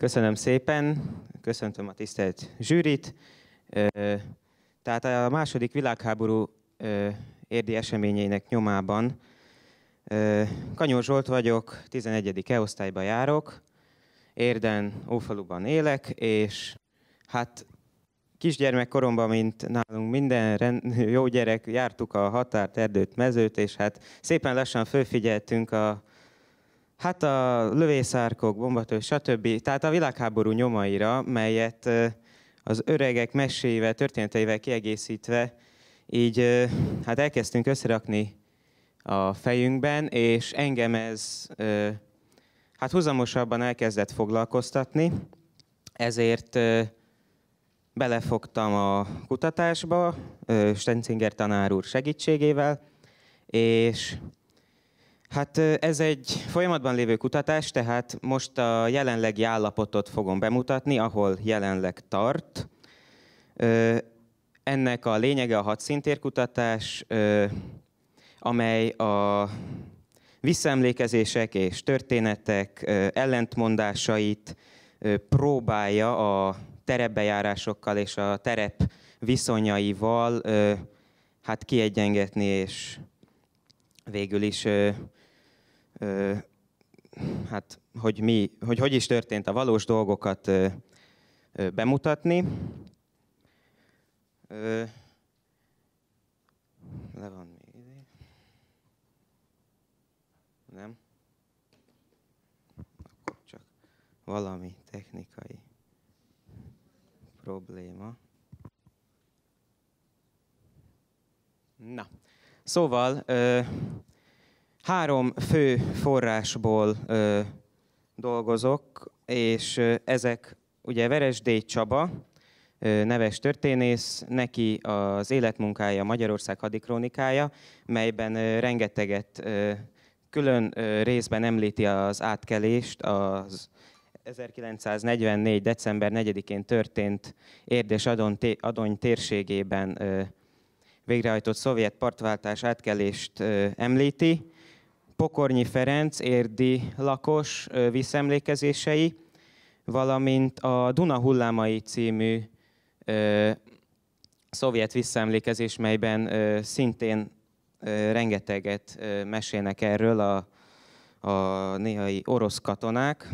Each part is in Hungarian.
Köszönöm szépen, köszöntöm a tisztelt zsűrit. Tehát a második világháború érdi eseményeinek nyomában Kanyó Zsolt vagyok, 11. E-osztályba járok, Érden, Ófaluban élek, és hát kisgyermekkoromban, mint nálunk minden rend, jó gyerek, jártuk a határt, erdőt, mezőt, és hát szépen lassan fölfigyeltünk a Hát a lövészárkok, bombatő, stb. Tehát a világháború nyomaira, melyet az öregek meséivel, történeteivel kiegészítve, így hát elkezdtünk összerakni a fejünkben, és engem ez hát húzamosabban elkezdett foglalkoztatni, ezért belefogtam a kutatásba, Stenzinger tanár úr segítségével, és Hát ez egy folyamatban lévő kutatás, tehát most a jelenlegi állapotot fogom bemutatni, ahol jelenleg tart. Ennek a lényege a hadszintérkutatás, amely a visszaemlékezések és történetek ellentmondásait próbálja a terepbejárásokkal és a terep viszonyaival hát kiegyengetni és végül is hát, hogy, mi, hogy hogy is történt a valós dolgokat bemutatni. Le van még ide. Nem? Akkor csak valami technikai probléma. Na, szóval Három fő forrásból ö, dolgozok, és ö, ezek ugye Veresdély Csaba, ö, neves történész, neki az életmunkája Magyarország hadikronikája, melyben ö, rengeteget ö, külön ö, részben említi az átkelést, az 1944. december 4-én történt érdés Adon, Adony térségében ö, végrehajtott szovjet partváltás átkelést ö, említi, Pokornyi Ferenc érdi lakos visszemlékezései, valamint a Duna hullámai című ö, szovjet visszaemlékezés, melyben ö, szintén ö, rengeteget ö, mesélnek erről a, a néhai orosz katonák.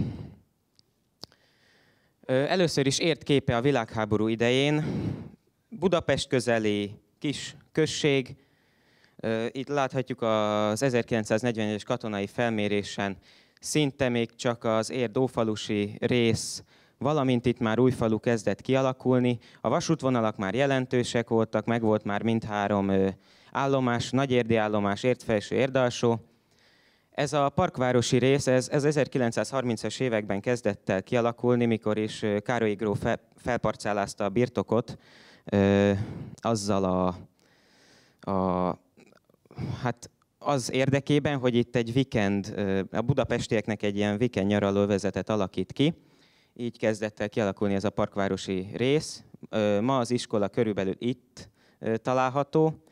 Ö, először is ért képe a világháború idején. Budapest közeli kis község, itt láthatjuk az 1940-es katonai felmérésen szinte még csak az érdófalusi rész, valamint itt már új falu kezdett kialakulni. A vasútvonalak már jelentősek voltak, meg volt már mindhárom állomás, nagyérdi állomás, értfelső, érdalsó. Ez a parkvárosi rész, ez, ez 1930-as években kezdett el kialakulni, mikor is Károlyi Gróf fe, felparcálázta a birtokot ö, azzal a, a hát az érdekében, hogy itt egy weekend, a budapestieknek egy ilyen weekend nyaraló vezetet alakít ki, így kezdett el kialakulni ez a parkvárosi rész. Ma az iskola körülbelül itt található.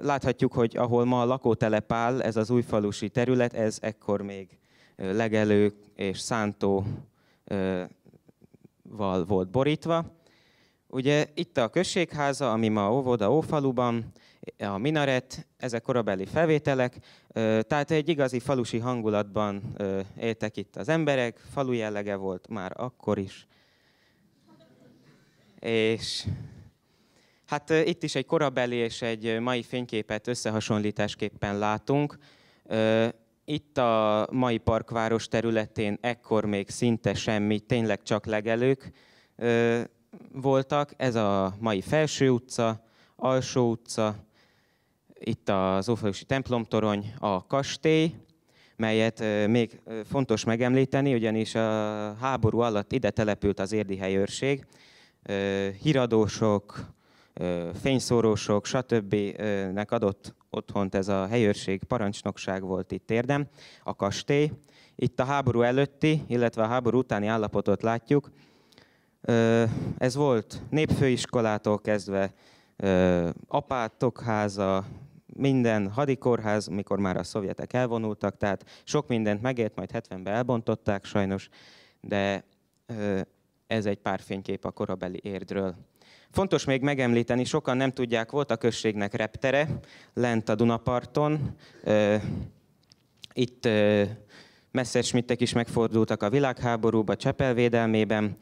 Láthatjuk, hogy ahol ma a lakótelep áll, ez az újfalusi terület, ez ekkor még legelő és szántóval volt borítva. Ugye itt a községháza, ami ma óvoda Ófaluban, a minaret, ezek korabeli felvételek, tehát egy igazi falusi hangulatban éltek itt az emberek, falu jellege volt már akkor is. És hát itt is egy korabeli és egy mai fényképet összehasonlításképpen látunk. Itt a mai parkváros területén ekkor még szinte semmi, tényleg csak legelők voltak. Ez a mai Felső utca, Alsó utca, itt az Ófajusi templomtorony, a kastély, melyet még fontos megemlíteni, ugyanis a háború alatt ide települt az érdi helyőrség. Híradósok, fényszórósok, stb. nek adott otthont ez a helyőrség, parancsnokság volt itt érdem, a kastély. Itt a háború előtti, illetve a háború utáni állapotot látjuk. Ez volt népfőiskolától kezdve, apátok háza, minden hadikórház, mikor már a szovjetek elvonultak, tehát sok mindent megért, majd 70-ben elbontották sajnos, de ez egy pár fénykép a korabeli érdről. Fontos még megemlíteni, sokan nem tudják, volt a községnek reptere, lent a Dunaparton. Itt Messerschmittek is megfordultak a világháborúba, Csepel védelmében.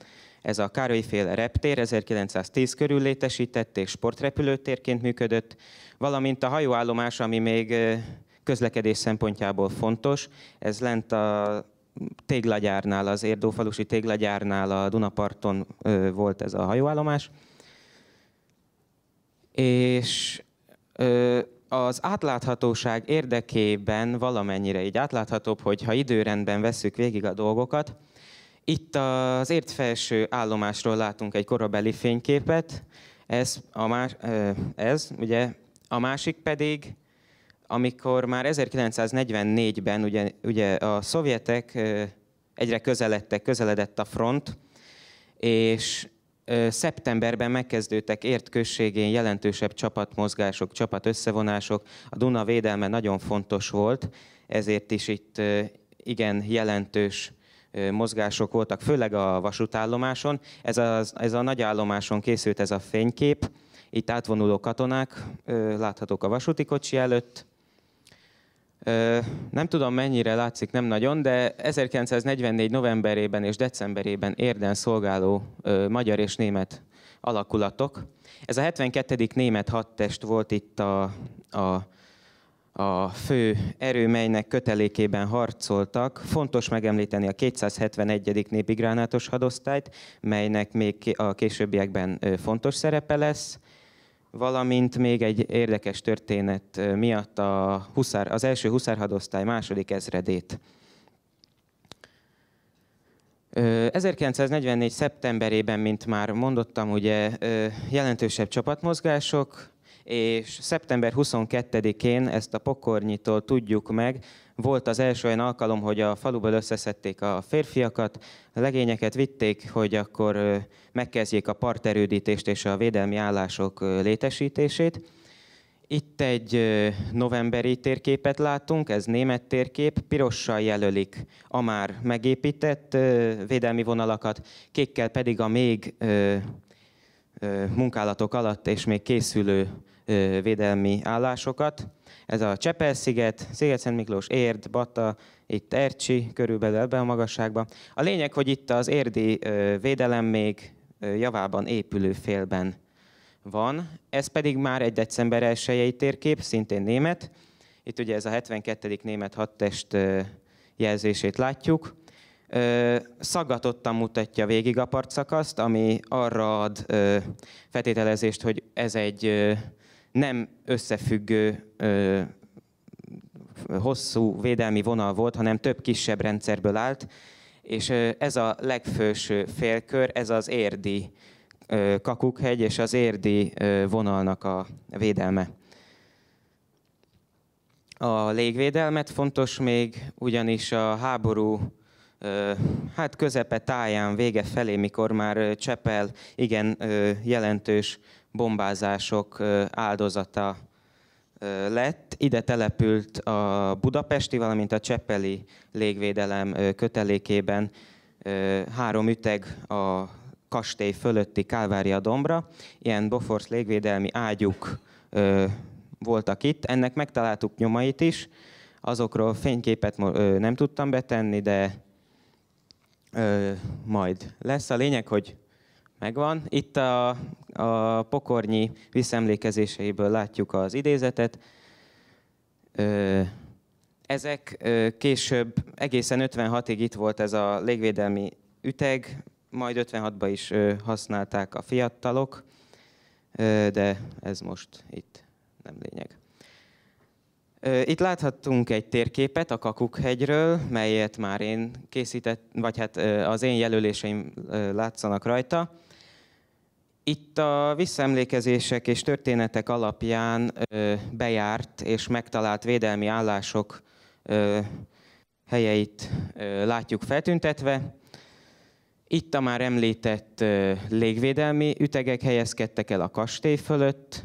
Ez a fél reptér 1910 körül és sportrepülőtérként működött, valamint a hajóállomás, ami még közlekedés szempontjából fontos, ez lent a téglagyárnál, az Érdófalusi téglagyárnál a Dunaparton volt ez a hajóállomás. És az átláthatóság érdekében valamennyire így átláthatóbb, hogyha időrendben vesszük végig a dolgokat, itt az ért felső állomásról látunk egy korabeli fényképet, ez, a más, ez ugye, a másik pedig, amikor már 1944-ben ugye, ugye a szovjetek egyre közeledtek, közeledett a front, és szeptemberben megkezdődtek ért községén jelentősebb csapatmozgások, csapatösszevonások. A Duna védelme nagyon fontos volt, ezért is itt igen jelentős mozgások voltak, főleg a vasútállomáson. Ez a, ez a nagy állomáson készült ez a fénykép. Itt átvonuló katonák láthatók a vasúti kocsi előtt. Nem tudom mennyire látszik, nem nagyon, de 1944. novemberében és decemberében érden szolgáló magyar és német alakulatok. Ez a 72. német hadtest volt itt a, a a fő erőmeinek kötelékében harcoltak. Fontos megemlíteni a 271. népi gránátos hadosztályt, melynek még a későbbiekben fontos szerepe lesz, valamint még egy érdekes történet miatt a huszár, az első huszárhadosztály második ezredét. 1944. szeptemberében, mint már mondottam, ugye jelentősebb csapatmozgások és szeptember 22-én ezt a pokornyitól tudjuk meg, volt az első olyan alkalom, hogy a faluból összeszedték a férfiakat, a legényeket vitték, hogy akkor megkezdjék a parterődítést és a védelmi állások létesítését. Itt egy novemberi térképet látunk, ez német térkép, pirossal jelölik a már megépített védelmi vonalakat, kékkel pedig a még munkálatok alatt és még készülő védelmi állásokat. Ez a Csepel-sziget, Sziget-Szent-Miklós, Érd, Bata, itt Ercsi, körülbelül ebben a magasságban. A lényeg, hogy itt az érdi védelem még javában épülő félben van. Ez pedig már egy december 1 térkép, szintén német. Itt ugye ez a 72. német hadtest jelzését látjuk szaggatottan mutatja végig a partszakaszt, ami arra ad feltételezést, hogy ez egy nem összefüggő hosszú védelmi vonal volt, hanem több kisebb rendszerből állt, és ez a legfőső félkör, ez az érdi Kakukhegy és az érdi vonalnak a védelme. A légvédelmet fontos még, ugyanis a háború hát közepe táján, vége felé, mikor már Csepel igen jelentős bombázások áldozata lett. Ide települt a budapesti, valamint a Csepeli légvédelem kötelékében három üteg a kastély fölötti Kálvária dombra. Ilyen Bofors légvédelmi ágyuk voltak itt. Ennek megtaláltuk nyomait is. Azokról fényképet nem tudtam betenni, de ö, majd lesz. A lényeg, hogy megvan. Itt a, a pokornyi visszemlékezéseiből látjuk az idézetet. Ö, ezek ö, később, egészen 56-ig itt volt ez a légvédelmi üteg, majd 56-ban is ö, használták a fiatalok, ö, de ez most itt nem lényeg. Itt láthattunk egy térképet a Kakukhegyről, melyet már én készített, vagy hát az én jelöléseim látszanak rajta. Itt a visszaemlékezések és történetek alapján bejárt és megtalált védelmi állások helyeit látjuk feltüntetve. Itt a már említett légvédelmi ütegek helyezkedtek el a kastély fölött,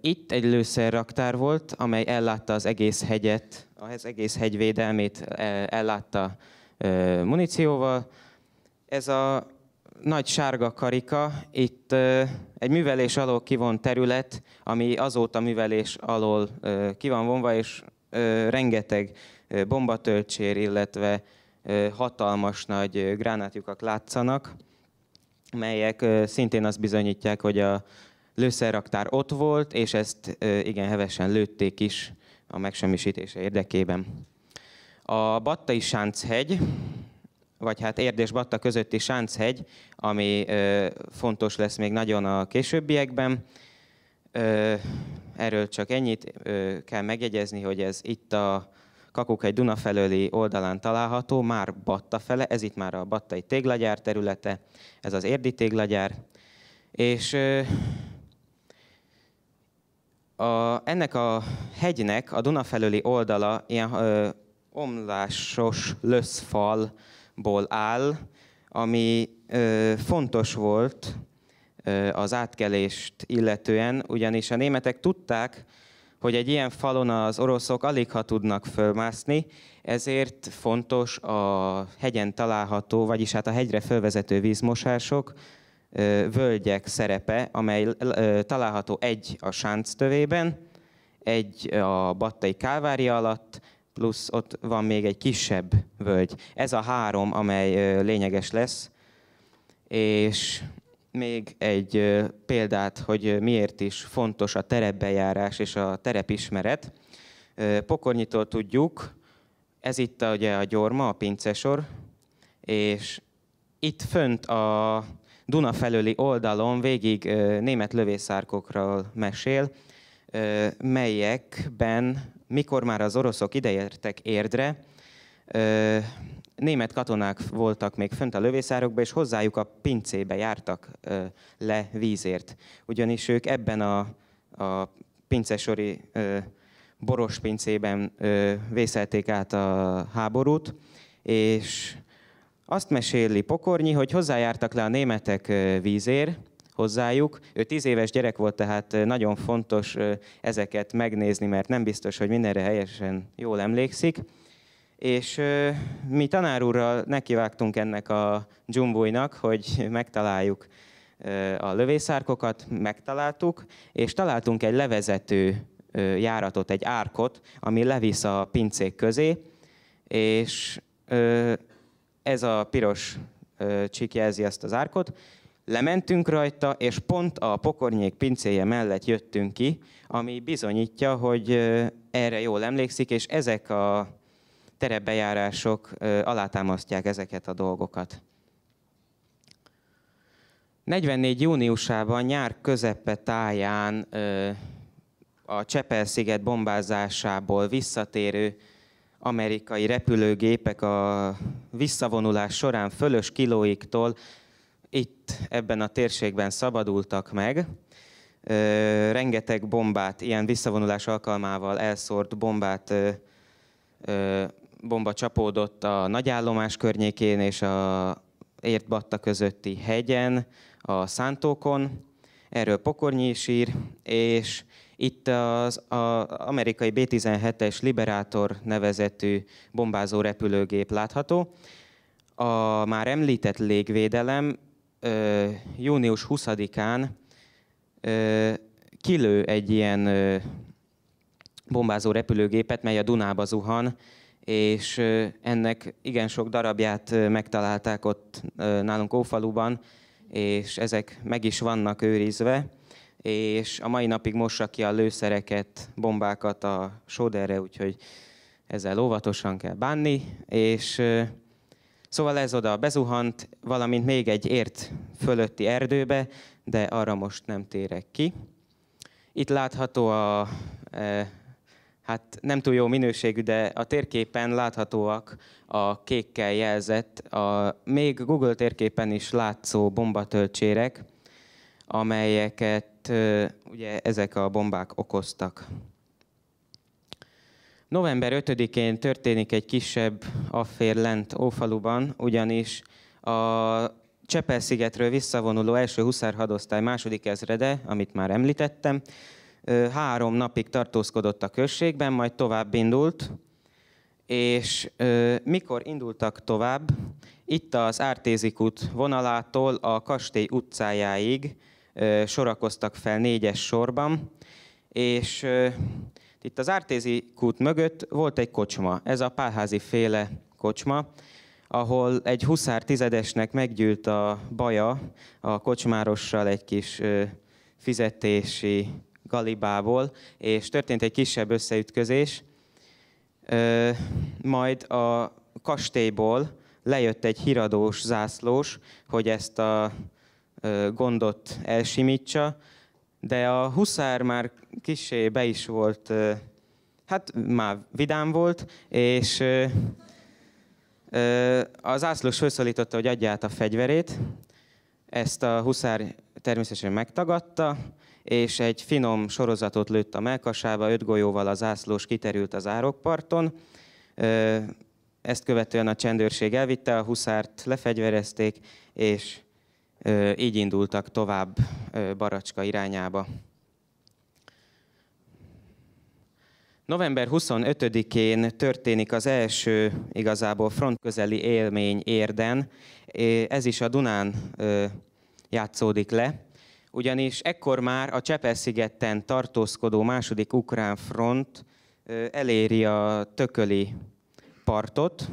itt egy lőszerraktár volt, amely ellátta az egész hegyet, az egész hegyvédelmét ellátta munícióval. Ez a nagy sárga karika, itt egy művelés alól kivont terület, ami azóta művelés alól ki van vonva, és rengeteg bombatöltsér, illetve hatalmas nagy gránátjukak látszanak, melyek szintén azt bizonyítják, hogy a lőszerraktár ott volt, és ezt igen hevesen lőtték is a megsemmisítése érdekében. A Battai Sánchegy, vagy hát Érdés Batta közötti Sánchegy, ami fontos lesz még nagyon a későbbiekben, erről csak ennyit kell megjegyezni, hogy ez itt a egy Duna felőli oldalán található, már Batta fele, ez itt már a Battai téglagyár területe, ez az Érdi téglagyár, és a, ennek a hegynek a Duna felőli oldala ilyen ö, omlásos löszfalból áll, ami ö, fontos volt ö, az átkelést illetően, ugyanis a németek tudták, hogy egy ilyen falon az oroszok alig ha tudnak fölmászni, ezért fontos a hegyen található, vagyis hát a hegyre fölvezető vízmosások, völgyek szerepe, amely található egy a Sánc tövében, egy a Battai Kálvária alatt, plusz ott van még egy kisebb völgy. Ez a három, amely lényeges lesz. És még egy példát, hogy miért is fontos a terepbejárás és a terepismeret. Pokornyitól tudjuk, ez itt a, ugye a gyorma, a pincesor, és itt fönt a Duna felőli oldalon végig német lövészárkokról mesél, melyekben, mikor már az oroszok ideértek érdre, német katonák voltak még fönt a lövészárokba, és hozzájuk a pincébe jártak le vízért. Ugyanis ők ebben a, a pincesori boros pincében vészelték át a háborút, és azt meséli Pokornyi, hogy hozzájártak le a németek vízér, hozzájuk. Ő tíz éves gyerek volt, tehát nagyon fontos ezeket megnézni, mert nem biztos, hogy mindenre helyesen jól emlékszik. És mi tanárúrral nekivágtunk ennek a dzsumbújnak, hogy megtaláljuk a lövészárkokat, megtaláltuk, és találtunk egy levezető járatot, egy árkot, ami levisz a pincék közé, és ez a piros csík jelzi ezt az árkot, lementünk rajta, és pont a pokornyék pincéje mellett jöttünk ki, ami bizonyítja, hogy erre jól emlékszik, és ezek a terepbejárások alátámasztják ezeket a dolgokat. 44. júniusában nyár közepe táján a Csepel-sziget bombázásából visszatérő amerikai repülőgépek a visszavonulás során fölös kilóiktól itt ebben a térségben szabadultak meg. Ö, rengeteg bombát, ilyen visszavonulás alkalmával elszórt bombát, ö, ö, bomba csapódott a nagyállomás környékén és a Értbatta közötti hegyen, a Szántókon. Erről Pokornyi is ír, és itt az a amerikai B-17-es Liberator nevezetű bombázó repülőgép látható. A már említett légvédelem ö, június 20-án ö, kilő egy ilyen ö, bombázó repülőgépet, mely a Dunába zuhan, és ö, ennek igen sok darabját ö, megtalálták ott ö, nálunk Ófaluban, és ezek meg is vannak őrizve és a mai napig mossa ki a lőszereket, bombákat a soderre, úgyhogy ezzel óvatosan kell bánni, és szóval ez oda bezuhant, valamint még egy ért fölötti erdőbe, de arra most nem térek ki. Itt látható a, e, hát nem túl jó minőségű, de a térképen láthatóak a kékkel jelzett, a, még Google térképen is látszó bombatöltsérek, amelyeket amit ugye ezek a bombák okoztak. November 5-én történik egy kisebb affér lent Ófaluban, ugyanis a Csepel-szigetről visszavonuló első huszárhadosztály második ezrede, amit már említettem, három napig tartózkodott a községben, majd tovább indult, és mikor indultak tovább, itt az Ártézik út vonalától a Kastély utcájáig sorakoztak fel négyes sorban, és itt az Ártézi kút mögött volt egy kocsma, ez a pálházi féle kocsma, ahol egy huszár tizedesnek meggyűlt a baja a kocsmárossal egy kis fizetési galibából, és történt egy kisebb összeütközés. Majd a kastélyból lejött egy híradós zászlós, hogy ezt a gondot elsimítsa, de a huszár már kisé be is volt, hát már vidám volt, és az ászlós felszólította, hogy adja át a fegyverét. Ezt a huszár természetesen megtagadta, és egy finom sorozatot lőtt a melkasába, öt golyóval az ászlós kiterült az árokparton. Ezt követően a csendőrség elvitte, a huszárt lefegyverezték, és így indultak tovább Baracska irányába. November 25-én történik az első igazából frontközeli élmény Érden, ez is a Dunán játszódik le, ugyanis ekkor már a Csepel-szigeten tartózkodó második ukrán front eléri a tököli partot,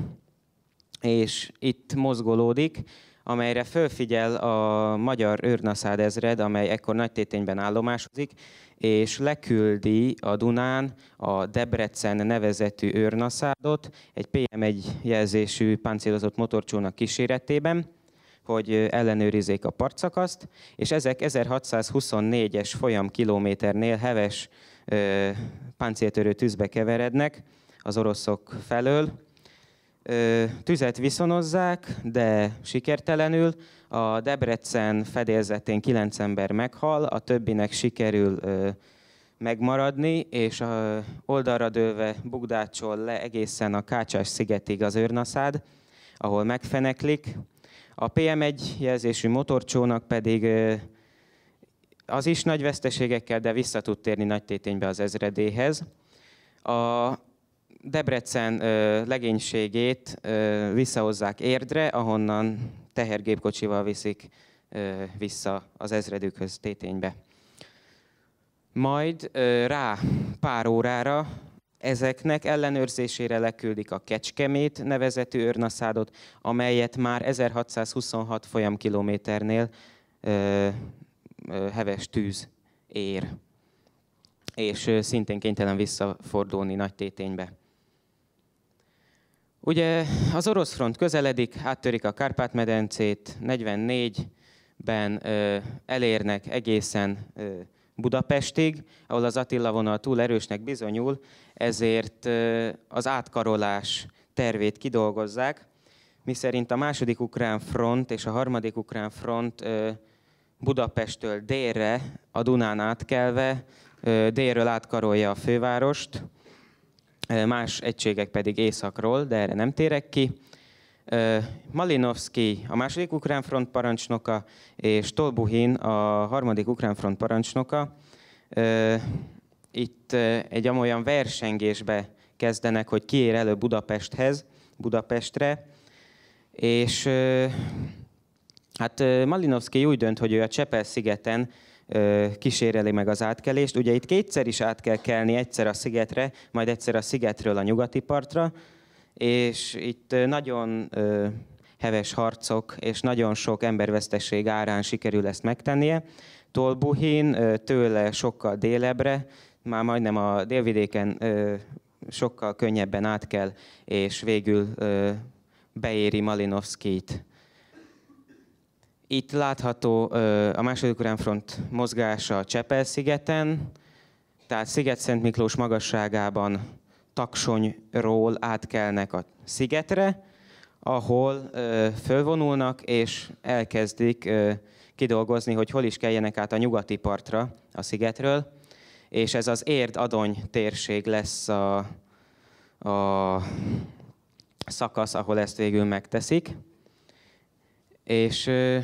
és itt mozgolódik amelyre fölfigyel a magyar őrnaszád ezred, amely ekkor nagy tétényben állomásozik, és leküldi a Dunán a Debrecen nevezetű őrnaszádot egy PM1 jelzésű páncélozott motorcsónak kíséretében, hogy ellenőrizzék a partszakaszt, és ezek 1624-es folyam kilométernél heves páncéltörő tűzbe keverednek az oroszok felől, Tüzet viszonozzák, de sikertelenül. A Debrecen fedélzetén kilenc ember meghal, a többinek sikerül megmaradni, és a oldalra dőlve bugdácsol le egészen a Kácsás szigetig az őrnaszád, ahol megfeneklik. A PM1 jelzésű motorcsónak pedig az is nagy veszteségekkel, de vissza tud térni nagy téténybe az ezredéhez. A Debrecen legénységét visszahozzák Érdre, ahonnan tehergépkocsival viszik vissza az ezredükhöz téténybe. Majd rá pár órára ezeknek ellenőrzésére leküldik a Kecskemét nevezetű őrnaszádot, amelyet már 1626 folyamkilométernél heves tűz ér és szintén kénytelen visszafordulni nagy téténybe. Ugye az orosz front közeledik, áttörik a Kárpát-medencét, 44-ben elérnek egészen Budapestig, ahol az Attila vonal túl erősnek bizonyul, ezért az átkarolás tervét kidolgozzák, miszerint a második ukrán front és a harmadik ukrán front Budapesttől délre, a Dunán átkelve, délről átkarolja a fővárost, más egységek pedig északról, de erre nem térek ki. Malinovsky a második ukrán front parancsnoka, és Tolbuhin a harmadik ukrán front parancsnoka. Itt egy olyan versengésbe kezdenek, hogy kiér elő Budapesthez, Budapestre, és hát Malinovsky úgy dönt, hogy ő a Csepel-szigeten kíséreli meg az átkelést. Ugye itt kétszer is át kell kelni, egyszer a szigetre, majd egyszer a szigetről a nyugati partra, és itt nagyon heves harcok és nagyon sok emberveszteség árán sikerül ezt megtennie. Tolbuhin tőle sokkal délebre, már majdnem a délvidéken sokkal könnyebben át kell, és végül beéri Malinovszkit. Itt látható a második uránfront mozgása Csepel-szigeten, tehát Sziget-Szent Miklós magasságában taksonyról átkelnek a szigetre, ahol fölvonulnak és elkezdik kidolgozni, hogy hol is keljenek át a nyugati partra a szigetről, és ez az Érd-Adony térség lesz a, a szakasz, ahol ezt végül megteszik. És ö,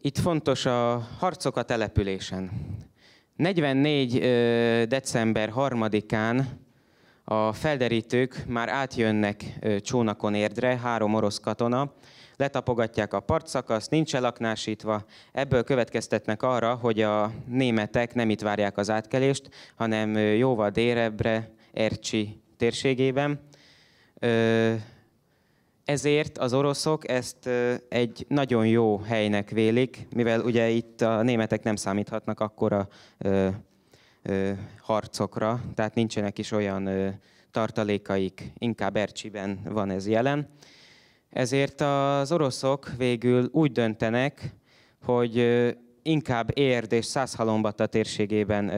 itt fontos a harcok a településen. 44. december 3-án a felderítők már átjönnek csónakon érdre, három orosz katona, letapogatják a partszakaszt, nincs elaknásítva, ebből következtetnek arra, hogy a németek nem itt várják az átkelést, hanem jóval délebbre, Ercsi térségében. Ezért az oroszok ezt egy nagyon jó helynek vélik, mivel ugye itt a németek nem számíthatnak akkora ö, ö, harcokra, tehát nincsenek is olyan ö, tartalékaik, inkább Ercsiben van ez jelen. Ezért az oroszok végül úgy döntenek, hogy inkább Érd és Szászhalombatta térségében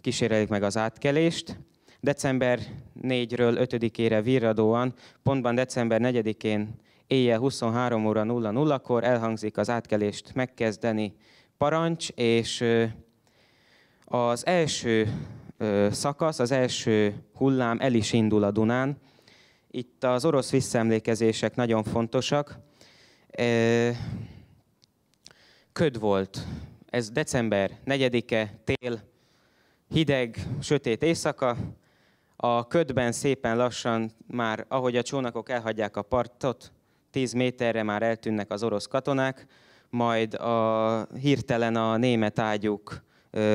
kísérelik meg az átkelést, december 4-ről 5-ére virradóan, pontban december 4-én éjjel 23 óra 00-kor elhangzik az átkelést megkezdeni parancs, és az első szakasz, az első hullám el is indul a Dunán. Itt az orosz visszaemlékezések nagyon fontosak. Köd volt. Ez december 4-e, tél, hideg, sötét éjszaka. A ködben szépen lassan már, ahogy a csónakok elhagyják a partot, 10 méterre már eltűnnek az orosz katonák, majd a, hirtelen a német ágyuk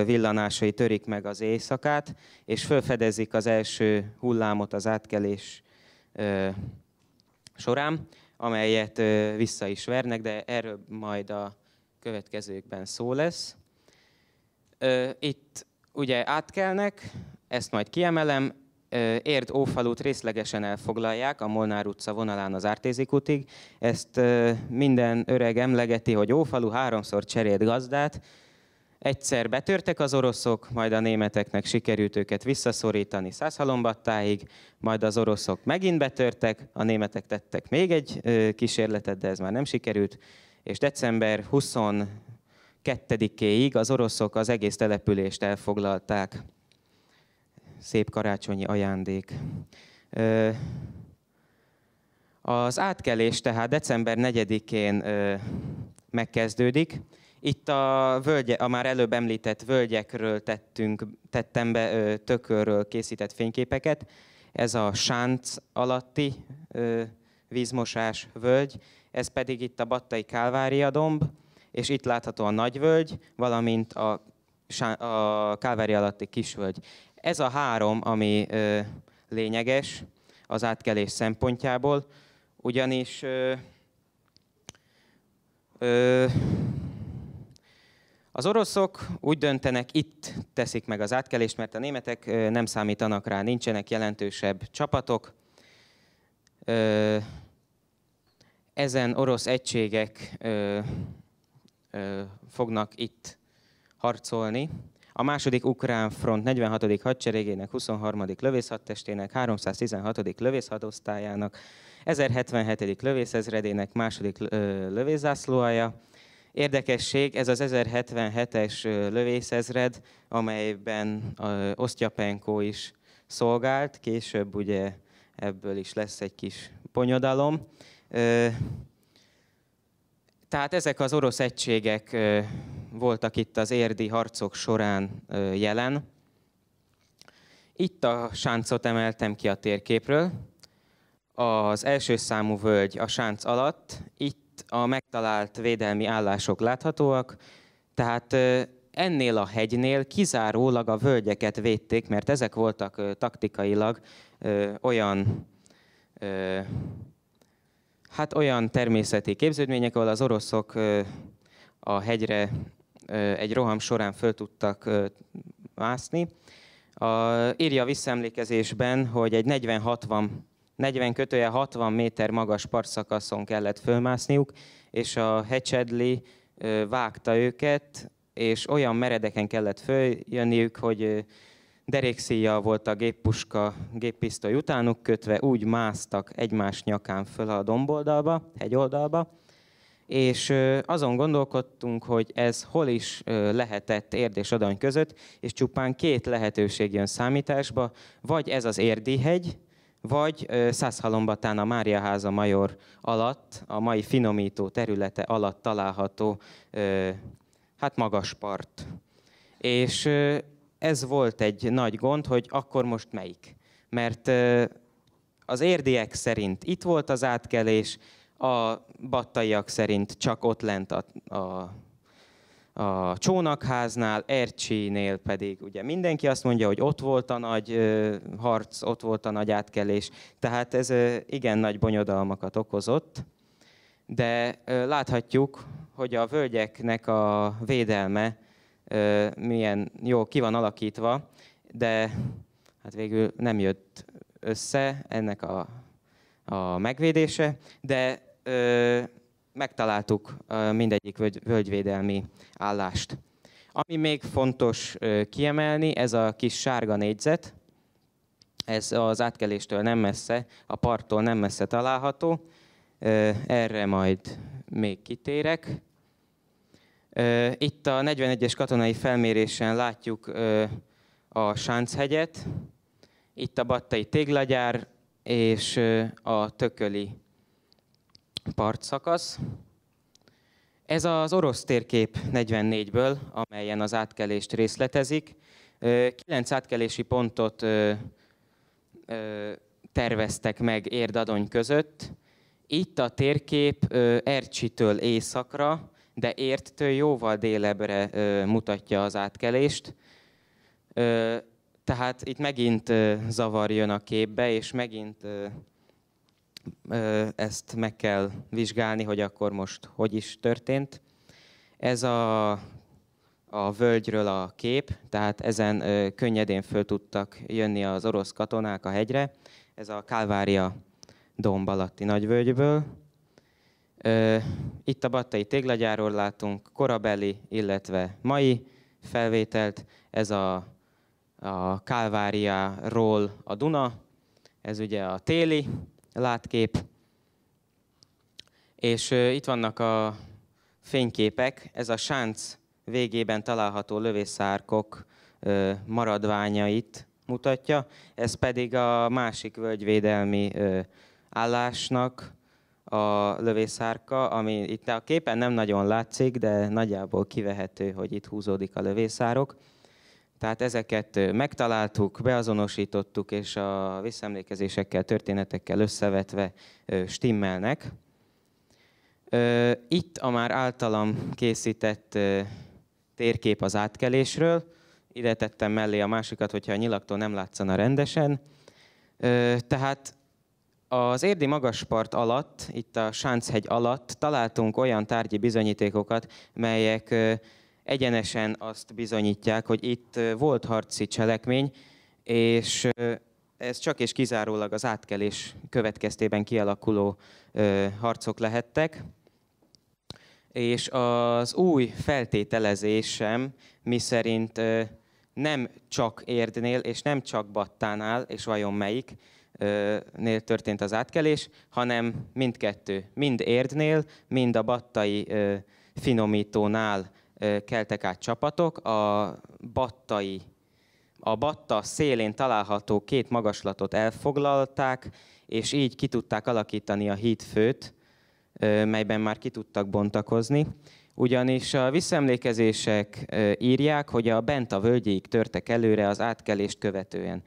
villanásai törik meg az éjszakát, és felfedezik az első hullámot az átkelés során, amelyet vissza is vernek, de erről majd a következőkben szó lesz. Itt ugye átkelnek, ezt majd kiemelem, Érd Ófalut részlegesen elfoglalják a Molnár utca vonalán az Ártézik útig. Ezt minden öreg emlegeti, hogy Ófalu háromszor cserélt gazdát. Egyszer betörtek az oroszok, majd a németeknek sikerült őket visszaszorítani százhalombattáig, majd az oroszok megint betörtek, a németek tettek még egy kísérletet, de ez már nem sikerült, és december 22-éig az oroszok az egész települést elfoglalták szép karácsonyi ajándék. Az átkelés tehát december 4-én megkezdődik. Itt a, völgye, a már előbb említett völgyekről tettünk, tettem be tökörről készített fényképeket. Ez a sánc alatti vízmosás völgy, ez pedig itt a Battai Kálvária domb, és itt látható a nagyvölgy, valamint a a Kálvári alatti kisvölgy. Ez a három, ami ö, lényeges az átkelés szempontjából, ugyanis ö, ö, az oroszok úgy döntenek, itt teszik meg az átkelést, mert a németek nem számítanak rá, nincsenek jelentősebb csapatok. Ezen orosz egységek fognak itt harcolni a második ukrán front 46. hadseregének, 23. lövészhadtestének, 316. lövészhadosztályának, 1077. lövészezredének második lövészászlóája. Érdekesség, ez az 1077-es lövészezred, amelyben Osztyapenko is szolgált, később ugye ebből is lesz egy kis ponyodalom Tehát ezek az orosz egységek voltak itt az érdi harcok során jelen. Itt a sáncot emeltem ki a térképről. Az első számú völgy a sánc alatt, itt a megtalált védelmi állások láthatóak, tehát ennél a hegynél kizárólag a völgyeket védték, mert ezek voltak taktikailag olyan hát olyan természeti képződmények, ahol az oroszok a hegyre egy roham során föl tudtak mászni. A, írja a visszaemlékezésben, hogy egy 40-60 40 kötője 60 méter magas partszakaszon kellett fölmászniuk, és a hecsedli vágta őket, és olyan meredeken kellett följönniük, hogy derékszíja volt a géppuska, géppisztoly utánuk kötve, úgy másztak egymás nyakán föl a domboldalba, hegyoldalba, és azon gondolkodtunk, hogy ez hol is lehetett érd és adany között, és csupán két lehetőség jön számításba, vagy ez az érdi hegy, vagy Szászhalombatán a Máriaháza major alatt, a mai finomító területe alatt található hát magas part. És ez volt egy nagy gond, hogy akkor most melyik. Mert az érdiek szerint itt volt az átkelés, a battaiak szerint csak ott lent a, a a csónakháznál, Ercsinél pedig ugye mindenki azt mondja, hogy ott volt a nagy ö, harc, ott volt a nagy átkelés, tehát ez ö, igen nagy bonyodalmakat okozott, de ö, láthatjuk, hogy a völgyeknek a védelme milyen jó ki van alakítva, de hát végül nem jött össze ennek a, a megvédése, de ö, megtaláltuk ö, mindegyik völgy, völgyvédelmi állást. Ami még fontos ö, kiemelni, ez a kis sárga négyzet, ez az átkeléstől nem messze, a parttól nem messze található. Ö, erre majd még kitérek. Ö, itt a 41-es katonai felmérésen látjuk ö, a Sánchegyet, itt a Battai téglagyár és a Tököli partszakasz. Ez az orosz térkép 44-ből, amelyen az átkelést részletezik. Kilenc átkelési pontot terveztek meg Érdadony között. Itt a térkép Ercsitől északra, de Érttől jóval délebbre mutatja az átkelést. Tehát itt megint zavar jön a képbe, és megint ezt meg kell vizsgálni, hogy akkor most hogy is történt. Ez a, a völgyről a kép, tehát ezen könnyedén föl tudtak jönni az orosz katonák a hegyre. Ez a Kálvária domb alatti nagyvölgyből. Itt a Battai téglagyáról látunk korabeli, illetve mai felvételt. Ez a, a Kálváriáról a Duna, ez ugye a téli látkép. És itt vannak a fényképek, ez a sánc végében található lövészárkok maradványait mutatja, ez pedig a másik völgyvédelmi állásnak a lövészárka, ami itt a képen nem nagyon látszik, de nagyjából kivehető, hogy itt húzódik a lövészárok. Tehát ezeket megtaláltuk, beazonosítottuk, és a visszaemlékezésekkel, történetekkel összevetve stimmelnek. Itt a már általam készített térkép az átkelésről. Ide tettem mellé a másikat, hogyha a nyilaktól nem látszana rendesen. Tehát az érdi magaspart alatt, itt a Sánchegy alatt találtunk olyan tárgyi bizonyítékokat, melyek egyenesen azt bizonyítják, hogy itt volt harci cselekmény, és ez csak és kizárólag az átkelés következtében kialakuló harcok lehettek. És az új feltételezésem, mi szerint nem csak Érdnél és nem csak Battánál, és vajon melyik, nél történt az átkelés, hanem mindkettő, mind Érdnél, mind a battai finomítónál keltek át csapatok. A battai, a batta szélén található két magaslatot elfoglalták, és így ki tudták alakítani a hídfőt, melyben már ki tudtak bontakozni. Ugyanis a visszaemlékezések írják, hogy a bent a völgyéig törtek előre az átkelést követően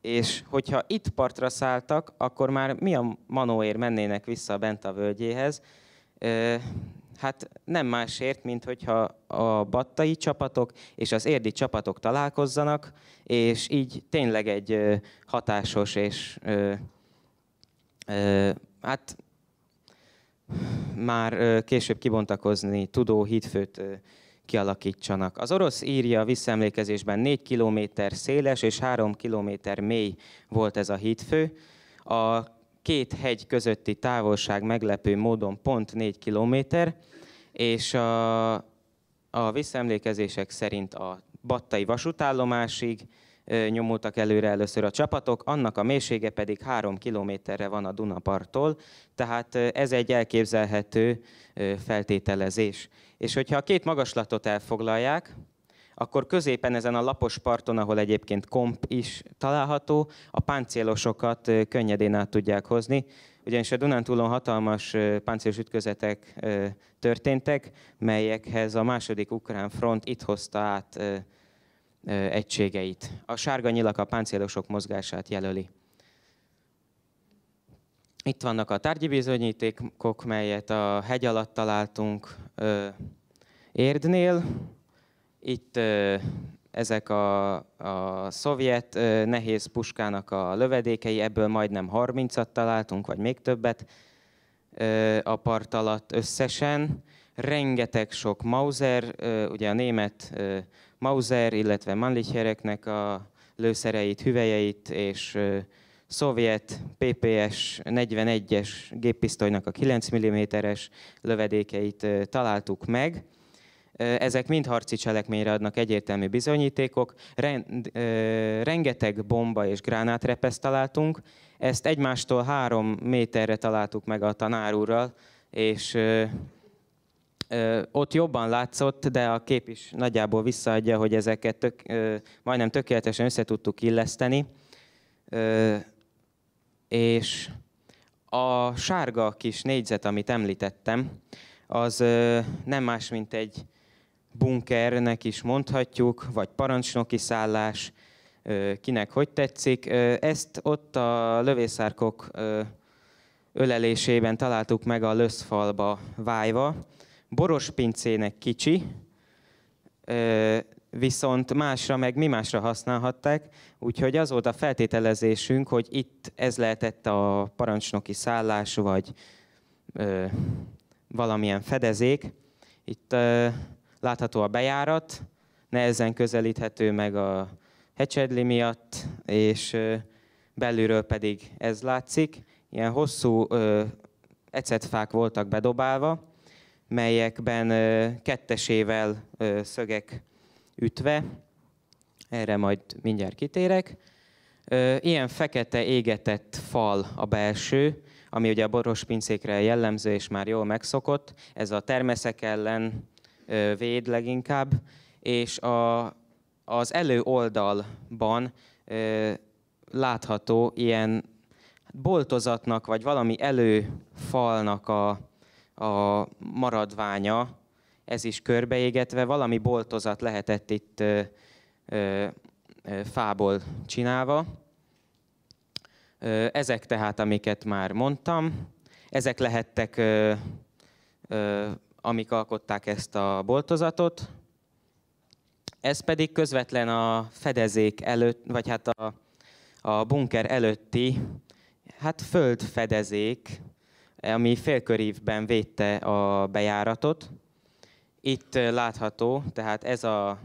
és hogyha itt partra szálltak, akkor már mi a manóért mennének vissza bent a völgyéhez, Hát nem másért, mint hogyha a battai csapatok és az érdi csapatok találkozzanak, és így tényleg egy hatásos és hát már később kibontakozni tudó hídfőt kialakítsanak. Az orosz írja visszaemlékezésben 4 km széles és 3 km mély volt ez a hídfő. A két hegy közötti távolság meglepő módon pont 4 kilométer, és a, a visszaemlékezések szerint a Battai vasútállomásig nyomultak előre először a csapatok, annak a mélysége pedig három kilométerre van a Dunaparttól, tehát ez egy elképzelhető feltételezés. És hogyha a két magaslatot elfoglalják, akkor középen ezen a lapos parton, ahol egyébként komp is található, a páncélosokat könnyedén át tudják hozni, ugyanis a Dunántúlon hatalmas páncélos ütközetek történtek, melyekhez a második ukrán front itt hozta át egységeit. A sárga nyilak a páncélosok mozgását jelöli. Itt vannak a tárgyi bizonyítékok, melyet a hegy alatt találtunk Érdnél, itt ezek a, a szovjet nehéz puskának a lövedékei, ebből majdnem 30-at találtunk, vagy még többet a part alatt összesen. Rengeteg sok Mauser, ugye a német Mauser, illetve Mannlichereknek a lőszereit, hüvelyeit és szovjet PPS 41-es géppisztolynak a 9 mm-es lövedékeit találtuk meg. Ezek mind harci cselekményre adnak egyértelmű bizonyítékok. Rend, rengeteg bomba és gránátrepeszt találtunk. Ezt egymástól három méterre találtuk meg a tanárúrral, és ott jobban látszott, de a kép is nagyjából visszaadja, hogy ezeket tök, majdnem tökéletesen össze tudtuk illeszteni. És a sárga kis négyzet, amit említettem, az nem más, mint egy bunkernek is mondhatjuk, vagy parancsnoki szállás, kinek hogy tetszik. Ezt ott a lövészárkok ölelésében találtuk meg a löszfalba vájva. Boros pincének kicsi, viszont másra meg mi másra használhatták, úgyhogy az volt a feltételezésünk, hogy itt ez lehetett a parancsnoki szállás, vagy ö, valamilyen fedezék. Itt ö, látható a bejárat, nehezen közelíthető meg a hecsedli miatt, és belülről pedig ez látszik. Ilyen hosszú ecetfák voltak bedobálva, melyekben kettesével szögek ütve, erre majd mindjárt kitérek. Ilyen fekete égetett fal a belső, ami ugye a boros pincékre jellemző és már jól megszokott. Ez a termeszek ellen véd leginkább, és a, az előoldalban látható ilyen boltozatnak, vagy valami előfalnak a, a maradványa, ez is körbeégetve, valami boltozat lehetett itt ö, ö, fából csinálva. Ö, ezek tehát, amiket már mondtam, ezek lehettek ö, ö, amik alkották ezt a boltozatot. Ez pedig közvetlen a fedezék előtt, vagy hát a, a bunker előtti, hát földfedezék, ami félkörívben védte a bejáratot. Itt látható, tehát ez a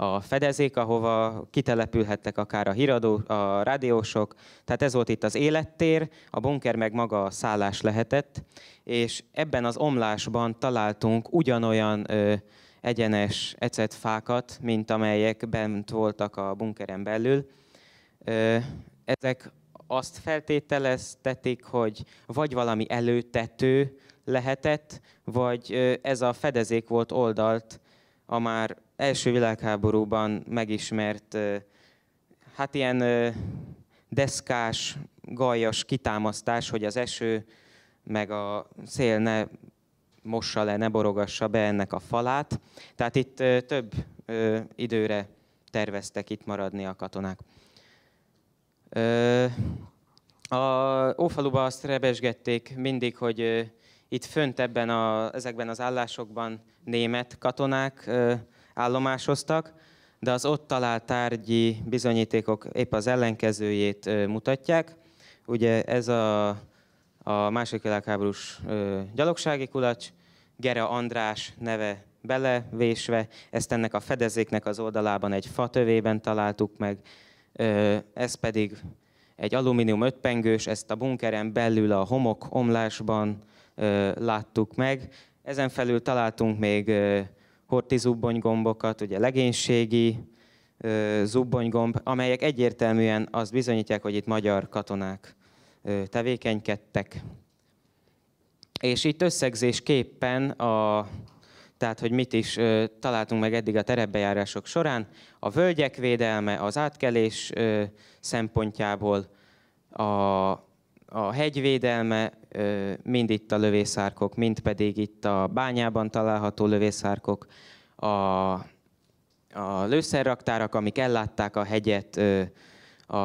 a fedezék, ahova kitelepülhettek akár a, híradó, a rádiósok. Tehát ez volt itt az élettér, a bunker meg maga a szállás lehetett, és ebben az omlásban találtunk ugyanolyan ö, egyenes ecetfákat, mint amelyek bent voltak a bunkeren belül. Ö, ezek azt feltételeztetik, hogy vagy valami előtető lehetett, vagy ez a fedezék volt oldalt a már első világháborúban megismert, hát ilyen deszkás, gajas kitámasztás, hogy az eső meg a szél ne mossa le, ne borogassa be ennek a falát. Tehát itt több időre terveztek itt maradni a katonák. A Ófaluba azt rebesgették mindig, hogy itt fönt ebben a, ezekben az állásokban német katonák állomásoztak, de az ott talált tárgyi bizonyítékok épp az ellenkezőjét mutatják. Ugye ez a, a második világháborús gyalogsági kulacs, Gera András neve belevésve, ezt ennek a fedezéknek az oldalában egy fatövében találtuk meg, ez pedig egy alumínium ötpengős, ezt a bunkeren belül a homok omlásban láttuk meg. Ezen felül találtunk még horti zubbonygombokat, ugye legénységi zubbonygomb, amelyek egyértelműen azt bizonyítják, hogy itt magyar katonák tevékenykedtek. És itt összegzésképpen a tehát hogy mit is találtunk meg eddig a terepbejárások során. A völgyek védelme, az átkelés szempontjából, a, a hegyvédelme, mind itt a lövészárkok, mind pedig itt a bányában található lövészárkok, a, a lőszerraktárak, amik ellátták a hegyet a,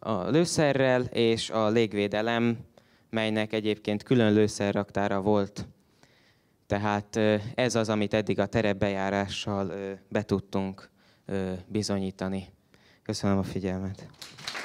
a lőszerrel, és a légvédelem, melynek egyébként külön lőszerraktára volt. Tehát ez az, amit eddig a terepbejárással be tudtunk bizonyítani. Köszönöm a figyelmet.